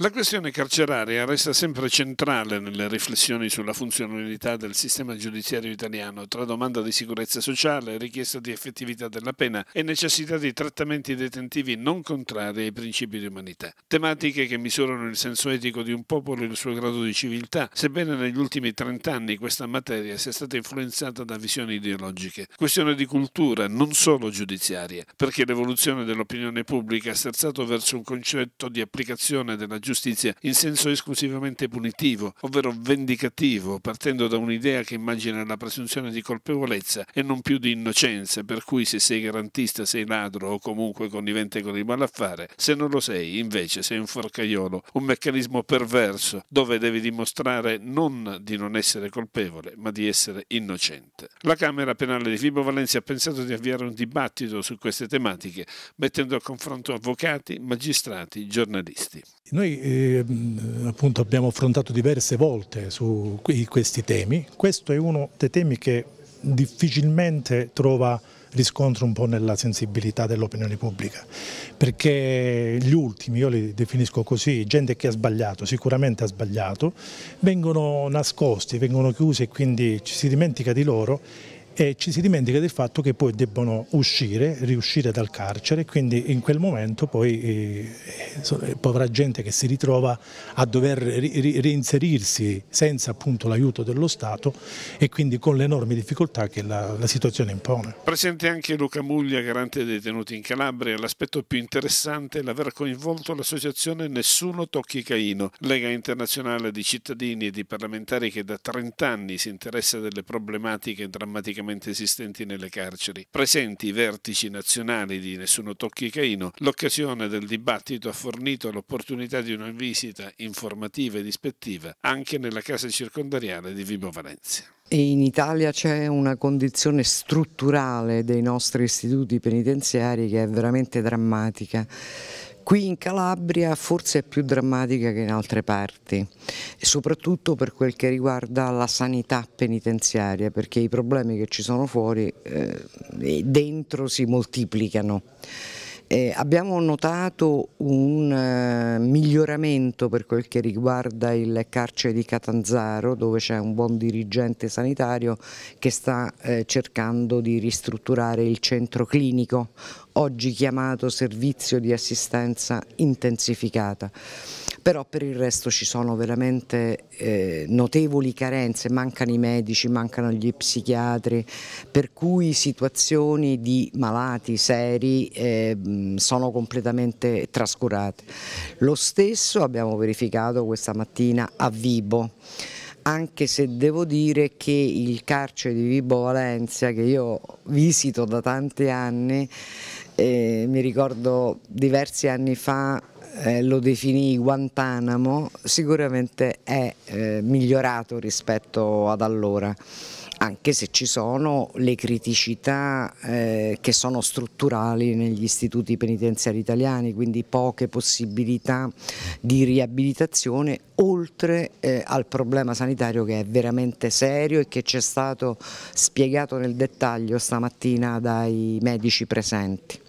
La questione carceraria resta sempre centrale nelle riflessioni sulla funzionalità del sistema giudiziario italiano, tra domanda di sicurezza sociale, richiesta di effettività della pena e necessità di trattamenti detentivi non contrari ai principi di umanità. Tematiche che misurano il senso etico di un popolo e il suo grado di civiltà, sebbene negli ultimi trent'anni questa materia sia stata influenzata da visioni ideologiche. Questione di cultura, non solo giudiziaria, perché l'evoluzione dell'opinione pubblica ha sterzato verso un concetto di applicazione della giustizia in senso esclusivamente punitivo, ovvero vendicativo, partendo da un'idea che immagina la presunzione di colpevolezza e non più di innocenza, per cui se sei garantista sei ladro o comunque connivente con il malaffare, se non lo sei invece sei un forcaiolo, un meccanismo perverso dove devi dimostrare non di non essere colpevole ma di essere innocente. La Camera Penale di Fibo Valencia ha pensato di avviare un dibattito su queste tematiche, mettendo a confronto avvocati, magistrati, giornalisti. Noi eh, appunto abbiamo affrontato diverse volte su questi temi, questo è uno dei temi che difficilmente trova riscontro un po' nella sensibilità dell'opinione pubblica, perché gli ultimi, io li definisco così, gente che ha sbagliato, sicuramente ha sbagliato, vengono nascosti, vengono chiusi e quindi ci si dimentica di loro e ci si dimentica del fatto che poi debbono uscire, riuscire dal carcere, e quindi in quel momento poi eh, povera gente che si ritrova a dover ri reinserirsi senza appunto l'aiuto dello Stato e quindi con le enormi difficoltà che la, la situazione impone. Presente anche Luca Muglia, garante dei detenuti in Calabria, l'aspetto più interessante è l'aver coinvolto l'associazione Nessuno Tocchi Caino, Lega Internazionale di cittadini e di parlamentari che da 30 anni si interessa delle problematiche drammaticamente praticamente esistenti nelle carceri. Presenti i vertici nazionali di Nessuno Tocchi Caino, l'occasione del dibattito ha fornito l'opportunità di una visita informativa ed ispettiva anche nella casa circondariale di Vibo Valencia. E in Italia c'è una condizione strutturale dei nostri istituti penitenziari che è veramente drammatica Qui in Calabria forse è più drammatica che in altre parti, soprattutto per quel che riguarda la sanità penitenziaria, perché i problemi che ci sono fuori eh, dentro si moltiplicano. Eh, abbiamo notato un eh, miglioramento per quel che riguarda il carcere di Catanzaro dove c'è un buon dirigente sanitario che sta eh, cercando di ristrutturare il centro clinico, oggi chiamato servizio di assistenza intensificata però per il resto ci sono veramente eh, notevoli carenze, mancano i medici, mancano gli psichiatri, per cui situazioni di malati seri eh, sono completamente trascurate. Lo stesso abbiamo verificato questa mattina a Vibo anche se devo dire che il carcere di Vibo Valencia, che io visito da tanti anni, eh, mi ricordo diversi anni fa eh, lo definì Guantanamo, sicuramente è eh, migliorato rispetto ad allora anche se ci sono le criticità eh, che sono strutturali negli istituti penitenziari italiani, quindi poche possibilità di riabilitazione oltre eh, al problema sanitario che è veramente serio e che ci è stato spiegato nel dettaglio stamattina dai medici presenti.